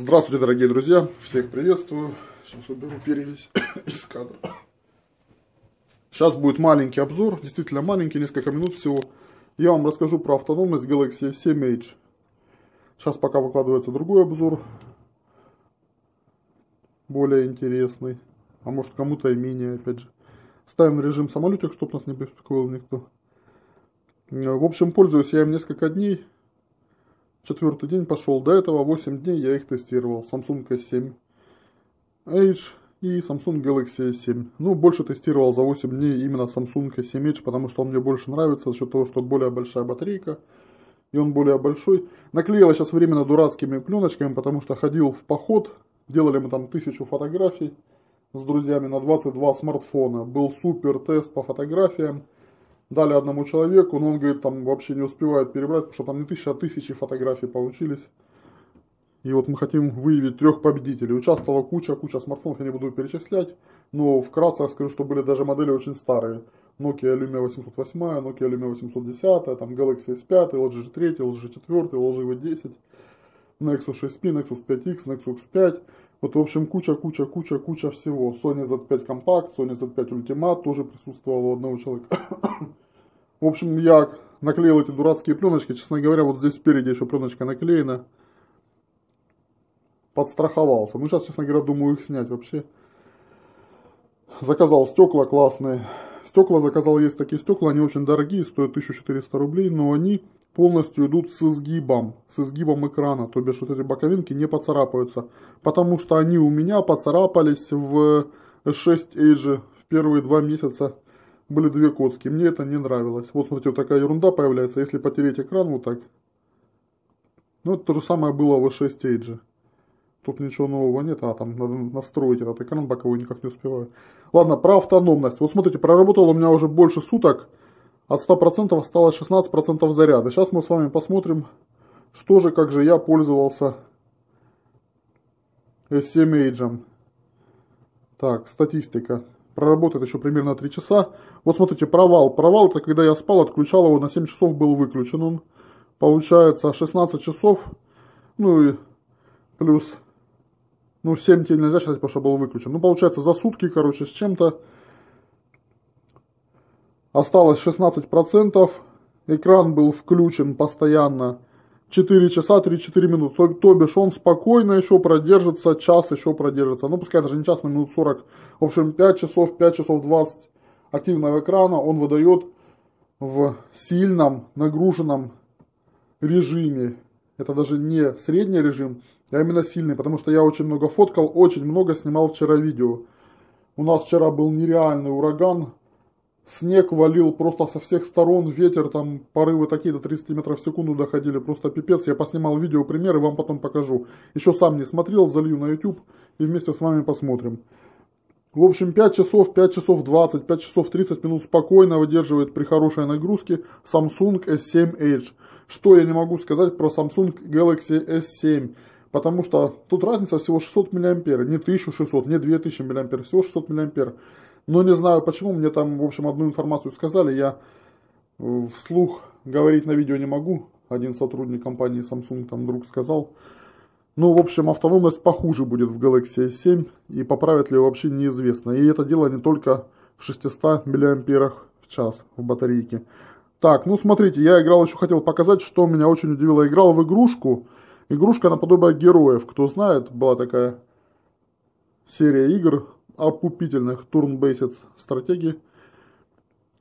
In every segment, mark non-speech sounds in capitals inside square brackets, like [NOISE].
Здравствуйте, дорогие друзья! Всех приветствую! Сейчас уберу перевесь [COUGHS] из кадра. Сейчас будет маленький обзор, действительно маленький, несколько минут всего. Я вам расскажу про автономность Galaxy S7 Edge. Сейчас пока выкладывается другой обзор, более интересный. А может кому-то и менее, опять же. Ставим в режим самолетик, чтобы нас не беспокоил никто. В общем, пользуюсь я им несколько дней. Четвертый день пошел. До этого 8 дней я их тестировал. Samsung S7 Edge и Samsung Galaxy S7. Ну, больше тестировал за 8 дней именно Samsung S7 Edge, потому что он мне больше нравится за счет того, что более большая батарейка. И он более большой. Наклеила сейчас временно дурацкими пленочками, потому что ходил в поход. Делали мы там тысячу фотографий с друзьями на 22 смартфона. Был супер тест по фотографиям дали одному человеку, но он, говорит, там вообще не успевает перебрать, потому что там не тысяча, а тысячи фотографий получились. И вот мы хотим выявить трех победителей. Участвовала куча, куча смартфонов, я не буду перечислять, но вкратце я скажу, что были даже модели очень старые. Nokia Lumia 808, Nokia Lumia 810, там Galaxy S5, LG 3, LG 4, LG V10, Nexus 6P, Nexus 5X, Nexus 5. Вот, в общем, куча-куча-куча-куча всего. Sony Z5 Compact, Sony Z5 Ultimate тоже присутствовало у одного человека. [COUGHS] в общем, я наклеил эти дурацкие пленочки. Честно говоря, вот здесь спереди еще пленочка наклеена. Подстраховался. Ну, сейчас, честно говоря, думаю их снять вообще. Заказал стекла классные. Стекла заказал, есть такие стекла, они очень дорогие, стоят 1400 рублей, но они полностью идут с изгибом, с изгибом экрана, то бишь вот эти боковинки не поцарапаются, потому что они у меня поцарапались в 6 Age в первые два месяца были две коцки, мне это не нравилось. Вот смотрите, вот такая ерунда появляется, если потереть экран вот так. Ну, это то же самое было в 6 Age. Тут ничего нового нет, а там надо настроить этот экран боковой, никак не успеваю. Ладно, про автономность. Вот смотрите, проработал у меня уже больше суток от 100% осталось 16% заряда. Сейчас мы с вами посмотрим, что же, как же я пользовался S7 Age. Так, статистика. Проработает еще примерно 3 часа. Вот смотрите, провал. Провал, это когда я спал, отключал его на 7 часов, был выключен он. Получается 16 часов, ну и плюс, ну 7 тебе нельзя считать, потому что был выключен. Ну получается за сутки, короче, с чем-то осталось 16%, экран был включен постоянно 4 часа 3-4 минуты, то, то бишь он спокойно еще продержится, час еще продержится, ну пускай даже не час, но минут 40, в общем 5 часов, 5 часов 20 активного экрана он выдает в сильном нагруженном режиме. Это даже не средний режим, а именно сильный, потому что я очень много фоткал, очень много снимал вчера видео. У нас вчера был нереальный ураган, Снег валил просто со всех сторон, ветер, там порывы такие до 30 метров в секунду доходили, просто пипец. Я поснимал видео пример и вам потом покажу. Еще сам не смотрел, залью на YouTube и вместе с вами посмотрим. В общем, 5 часов, 5 часов 20, 5 часов 30 минут спокойно выдерживает при хорошей нагрузке Samsung S7 Edge. Что я не могу сказать про Samsung Galaxy S7, потому что тут разница всего 600 мА, не 1600, не 2000 мА, всего 600 мА. Но ну, не знаю почему, мне там, в общем, одну информацию сказали, я э, вслух говорить на видео не могу. Один сотрудник компании Samsung там вдруг сказал. Ну, в общем, автономность похуже будет в Galaxy S7, и поправят ли ее вообще неизвестно. И это дело не только в 600 миллиамперах в час в батарейке. Так, ну смотрите, я играл, еще хотел показать, что меня очень удивило. Играл в игрушку, игрушка наподобие героев, кто знает, была такая серия игр опупительных turn-based стратегий.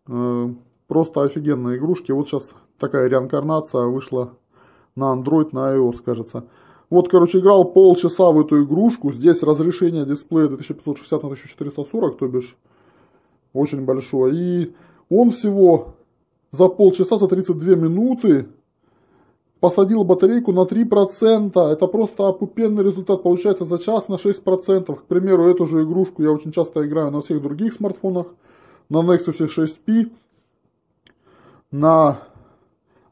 Э, просто офигенные игрушки. Вот сейчас такая реинкарнация вышла на Android, на iOS, кажется. Вот, короче, играл полчаса в эту игрушку. Здесь разрешение дисплея 2560 на 1440, то бишь очень большое. И он всего за полчаса, за 32 минуты посадил батарейку на 3%. Это просто опупенный результат. Получается за час на 6%. К примеру, эту же игрушку я очень часто играю на всех других смартфонах. На Nexus 6P. На...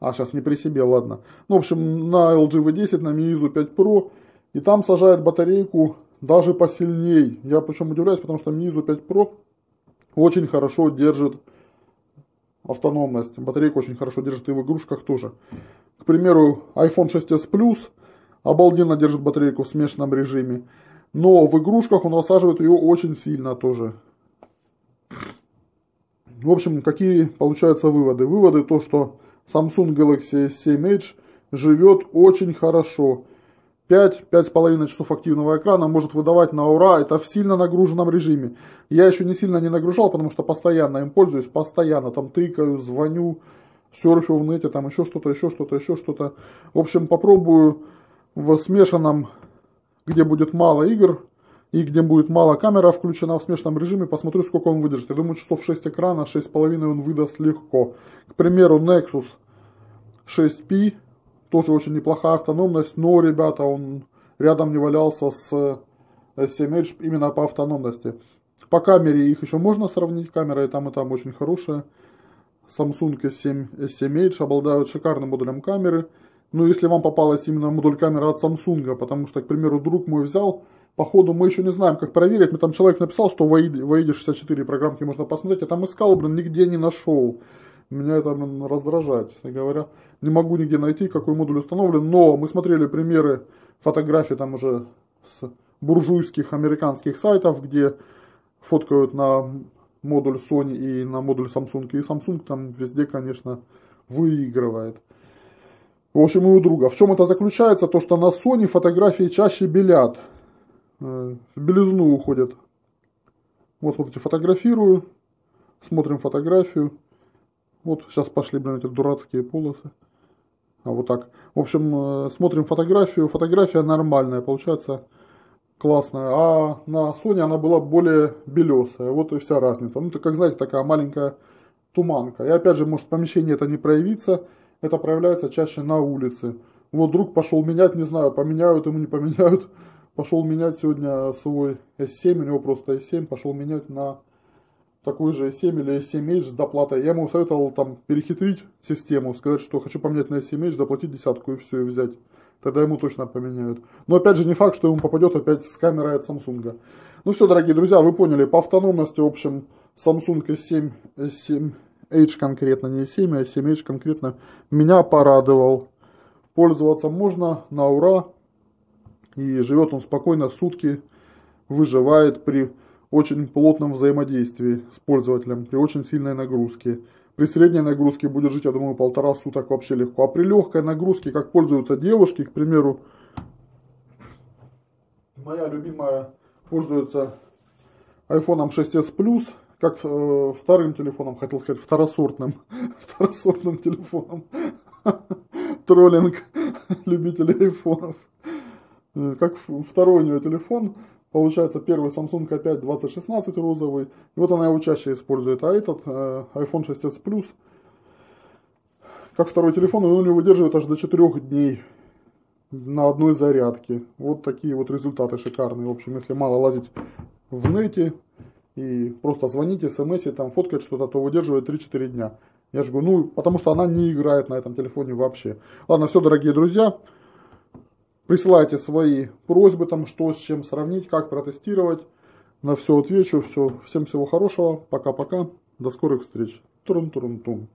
А, сейчас не при себе, ладно. Ну, в общем, на LG V10, на Miizu 5 Pro. И там сажает батарейку даже посильней. Я причем удивляюсь, потому что Miizu 5 Pro очень хорошо держит автономность. Батарейка очень хорошо держит и в игрушках тоже. К примеру, iPhone 6s Plus обалденно держит батарейку в смешанном режиме, но в игрушках он рассаживает ее очень сильно тоже. В общем, какие получаются выводы? Выводы то, что Samsung Galaxy S7 Edge живет очень хорошо. 5-5,5 часов активного экрана может выдавать на ура, это в сильно нагруженном режиме. Я еще не сильно не нагружал, потому что постоянно им пользуюсь, постоянно там тыкаю, звоню, серфил в нете, там еще что-то, еще что-то, еще что-то. В общем, попробую в смешанном, где будет мало игр, и где будет мало камера включена в смешанном режиме, посмотрю, сколько он выдержит. Я думаю, часов 6 экрана, 6,5 он выдаст легко. К примеру, Nexus 6P, тоже очень неплохая автономность, но, ребята, он рядом не валялся с 7 э, Edge именно по автономности. По камере их еще можно сравнить, камера и там, и там очень хорошая. Samsung S7, S7H обладают шикарным модулем камеры. Но ну, если вам попалась именно модуль камеры от Samsung, потому что, к примеру, друг мой взял, походу мы еще не знаем, как проверить, мне там человек написал, что в AID 64 программки можно посмотреть, а там искал, блин, нигде не нашел. Меня это блин, раздражает, честно говоря. Не могу нигде найти, какой модуль установлен, но мы смотрели примеры фотографий там уже с буржуйских американских сайтов, где фоткают на модуль Sony и на модуль Samsung. И Samsung там везде, конечно, выигрывает. В общем, и у друга. В чем это заключается? То, что на Sony фотографии чаще белят. Э, в белизну уходят. Вот, смотрите, фотографирую. Смотрим фотографию. Вот, сейчас пошли, блин, эти дурацкие полосы. А вот так. В общем, э, смотрим фотографию. Фотография нормальная. Получается, классная, а на Sony она была более белесая. Вот и вся разница. Ну, это, как знаете, такая маленькая туманка. И опять же, может, помещение это не проявится, это проявляется чаще на улице. Вот друг пошел менять, не знаю, поменяют ему, не поменяют. Пошел менять сегодня свой S7, у него просто S7, пошел менять на такой же S7 или S7H с доплатой. Я ему советовал там перехитрить систему, сказать, что хочу поменять на S7H, доплатить десятку и все, и взять тогда ему точно поменяют. Но опять же не факт, что ему попадет опять с камерой от Samsung. Ну все, дорогие друзья, вы поняли, по автономности, в общем, Samsung S7, S7 Edge конкретно, не S7, а S7 H конкретно меня порадовал. Пользоваться можно на ура. И живет он спокойно сутки, выживает при очень плотном взаимодействии с пользователем, при очень сильной нагрузке. При средней нагрузке будет жить, я думаю, полтора суток вообще легко. А при легкой нагрузке, как пользуются девушки, к примеру, моя любимая пользуется iPhone 6s Plus, как э, вторым телефоном, хотел сказать, второсортным, [LAUGHS] второсортным телефоном. [LAUGHS] Троллинг любителей айфонов. Э, как второй у нее телефон, Получается, первый Samsung 5 2016 розовый. И вот она его чаще использует. А этот э, iPhone 6s Plus, как второй телефон, он не выдерживает аж до 4 дней на одной зарядке. Вот такие вот результаты шикарные. В общем, если мало лазить в нете и просто звонить, смс, там фоткать что-то, то выдерживает 3-4 дня. Я же говорю, ну, потому что она не играет на этом телефоне вообще. Ладно, все, дорогие друзья. Присылайте свои просьбы, там, что с чем сравнить, как протестировать. На все отвечу. Все. Всем всего хорошего. Пока-пока. До скорых встреч. трун трум тум